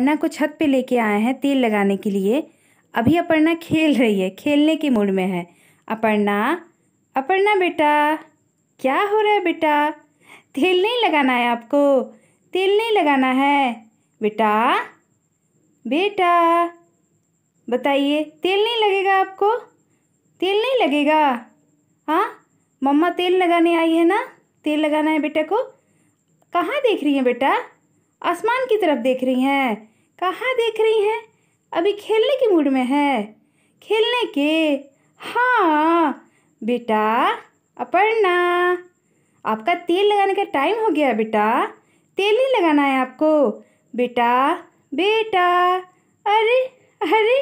अपर्णा को छत पे लेके आए हैं तेल लगाने के लिए अभी अपर्णा खेल रही है खेलने के मूड में है अपर्णा अपर्णा बेटा क्या हो रहा है बेटा तेल नहीं लगाना है आपको तेल नहीं लगाना है बेटा बेटा बताइए तेल नहीं लगेगा आपको तेल नहीं लगेगा हाँ मम्मा तेल लगाने आई है ना तेल लगाना है बेटा को कहाँ देख रही हैं बेटा आसमान की तरफ देख रही हैं कहाँ देख रही हैं अभी खेलने के मूड में है खेलने के हाँ बेटा अपर्णा आपका तेल लगाने का टाइम हो गया बेटा तेल नहीं लगाना है आपको बेटा बेटा अरे अरे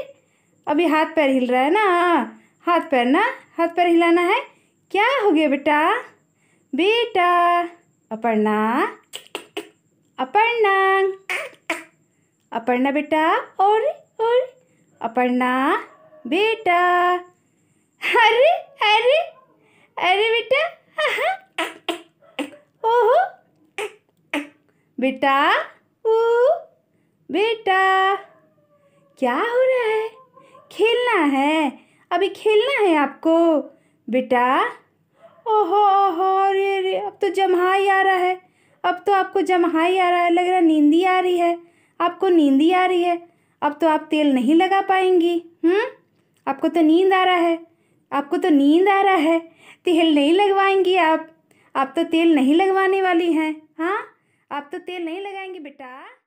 अभी हाथ पैर हिल रहा है ना हाथ पैर ना हाथ पैर हिलाना है क्या हो गया बेटा बेटा अपर्णा अपर्णा अपर्णा बेटा और और अपर्णा बेटा अरे अरे अरे बेटा ओहो बेटा ओ बेटा क्या हो रहा है खेलना है अभी खेलना है आपको बेटा ओहो ओहो अरे अरे अब तो जमा ही आ रहा है अब तो आपको जमहाई आ रहा है लग रहा नींदी आ रही है आपको नींदी आ रही है अब तो आप तेल नहीं लगा पाएंगी हम्म आपको तो नींद आ रहा है आपको तो नींद आ रहा है तेल नहीं लगवाएंगी आप आप तो तेल नहीं लगवाने वाली हैं हाँ आप तो तेल नहीं लगाएंगी बेटा